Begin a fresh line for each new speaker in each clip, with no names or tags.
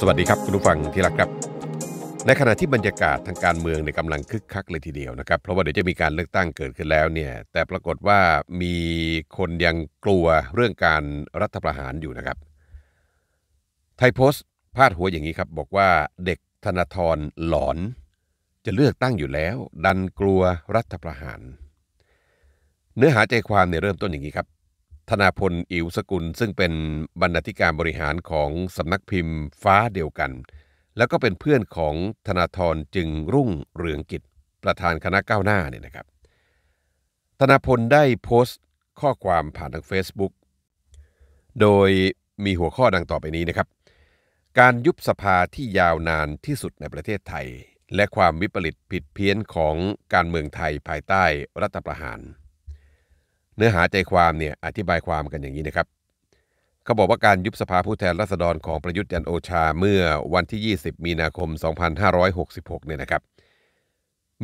สวัสดีครับคุณผู้ฟังที่รักครับในขณะที่บรรยากาศทางการเมืองในกำลังคึกคักเลยทีเดียวนะครับเพราะว่าเดี๋ยวจะมีการเลือกตั้งเกิดขึ้นแล้วเนี่ยแต่ปรากฏว่ามีคนยังกลัวเรื่องการรัฐประหารอยู่นะครับ ไทยโพสต์พาดหัวอย่างนี้ครับบอกว่าเด็กธนาธรหลอน จะเลือกตั้งอยู่แล้ว ดันกลัวรัฐประหาร เนื้อหาใจความเนี่ยเริ่มต้นอย่างนี้ครับธนาพลอิ๋วสกุลซึ่งเป็นบรรณาธิการบริหารของสำนักพิมพ์ฟ้าเดียวกัน แล้วก็เป็นเพื่อนของธนาธรจึงรุ่งเรืองกิจประธานคณะก้าวหน้าเนี่ยนะครับ ธนาพลได้โพสต์ข้อความผ่านทาง Facebook โดยมีหัวข้อดังต่อไปนี้นะครับ การยุบสภาที่ยาวนานที่สุดในประเทศไทย และความวิปริตผิดเพี้ยนของการเมืองไทยภายใต้รัฐประหารเนื้อหาใจความเนี่ยอธิบายความกันอย่างนี้นะครับเขาบอกว่าการยุบสภาผู้แทนราษฎรของประยุทธ์จันโอชาเมื่อวันที่ 20 มีนาคม 2566เนี่ยนะครับ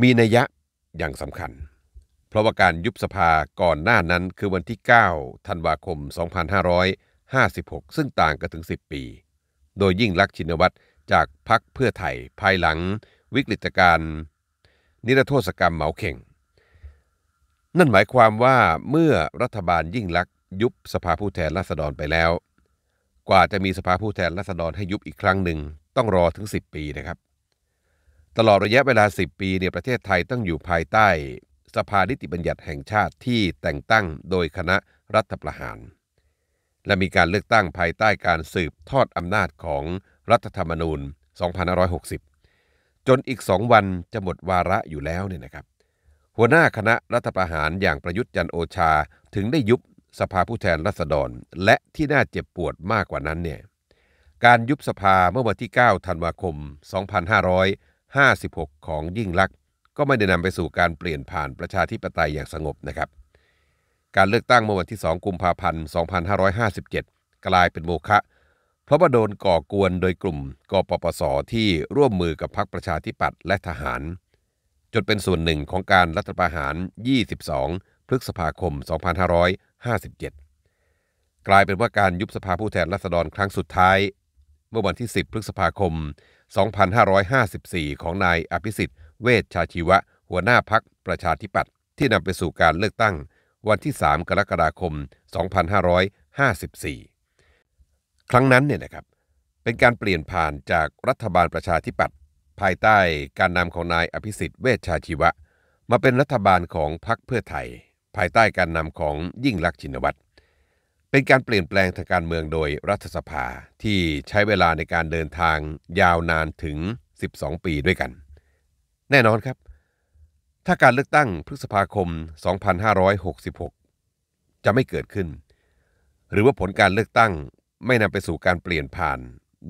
มีนัยยะอย่างสำคัญ เพราะว่าการยุบสภาก่อนหน้านั้นคือวันที่9ธันวาคม 2556 ซึ่งต่างกันถึง 10 ปี โดยยิ่งลักษณ์ชินวัตรจากพรรคเพื่อไทยภายหลัง วิกฤตการณ์นิรโทษกรรมเหมาเข่งนั่นหมายความว่าเมื่อรัฐบาลยิ่งลักษณ์ยุบสภาผู้แทนราษฎรไปแล้ว กว่าจะมีสภาผู้แทนราษฎรให้ยุบอีกครั้งหนึ่งต้องรอถึง 10 ปีนะครับ ตลอดระยะเวลา 10 ปีเนี่ยประเทศไทยต้องอยู่ภายใต้ สภานิติบัญญัติแห่งชาติที่แต่งตั้งโดยคณะรัฐประหาร และมีการเลือกตั้งภายใต้การสืบทอดอำนาจของรัฐธรรมนูญ2560 จนอีกสองวันจะหมดวาระอยู่แล้วเนี่ยนะครับหัวหน้าคณะรัฐประหารอย่างประยุทธ์จันโอชาถึงได้ยุบสภาผู้แทนราษฎร และที่น่าเจ็บปวดมากกว่านั้นเนี่ยการยุบสภาเมื่อวันที่9ธันวาคม 2556 ของยิ่งลักษณ์ ก็ไม่ได้นำไปสู่การเปลี่ยนผ่านประชาธิปไตยอย่างสงบนะครับ การเลือกตั้งเมื่อวันที่ 2กุมภาพันธ์2557 กลายเป็นโมฆะเพราะว่าโดนก่อกวนโดยกลุ่ม กปปสที่ร่วมมือกับพรรคประชาธิปัตย์และทหารจนเป็นส่วนหนึ่งของการรัฐประหาร 22 พฤษภาคม 2557 กลายเป็นว่าการยุบสภาผู้แทนราษฎรครั้งสุดท้าย เมื่อวันที่ 10พฤษภาคม 2554 ของนายอภิสิทธิ์ เวชชาชีวะหัวหน้าพักประชาธิปัตย์ที่นำไปสู่การเลือกตั้งวันที่ 3 กรกฎาคม 2554 ครั้งนั้นเนี่ยนะครับเป็นการเปลี่ยนผ่านจากรัฐบาลประชาธิปัตย์ภายใต้การนำของนายอภิสิทธิ์ เวชชาชีวะ มาเป็นรัฐบาลของพรรคเพื่อไทย ภายใต้การนำของยิ่งลักษณ์ชินวัตรเป็นการเปลี่ยนแปลงทางการเมืองโดยรัฐสภาที่ใช้เวลาในการเดินทางยาวนานถึง 12 ปีด้วยกัน แน่นอนครับ ถ้าการเลือกตั้งพฤษภาคม 2566 จะไม่เกิดขึ้น หรือว่าผลการเลือกตั้งไม่นำไปสู่การเปลี่ยนผ่าน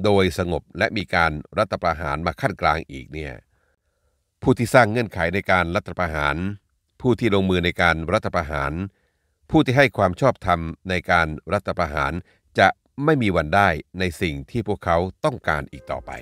โดยสงบและมีการรัฐประหารมาขั้นกลางอีกเนี่ยผู้ที่สร้างเงื่อนไขในการรัฐประหาร ผู้ที่ลงมือในการรัฐประหาร ผู้ที่ให้ความชอบธรรมในการรัฐประหาร จะไม่มีวันได้ในสิ่งที่พวกเขาต้องการอีกต่อไป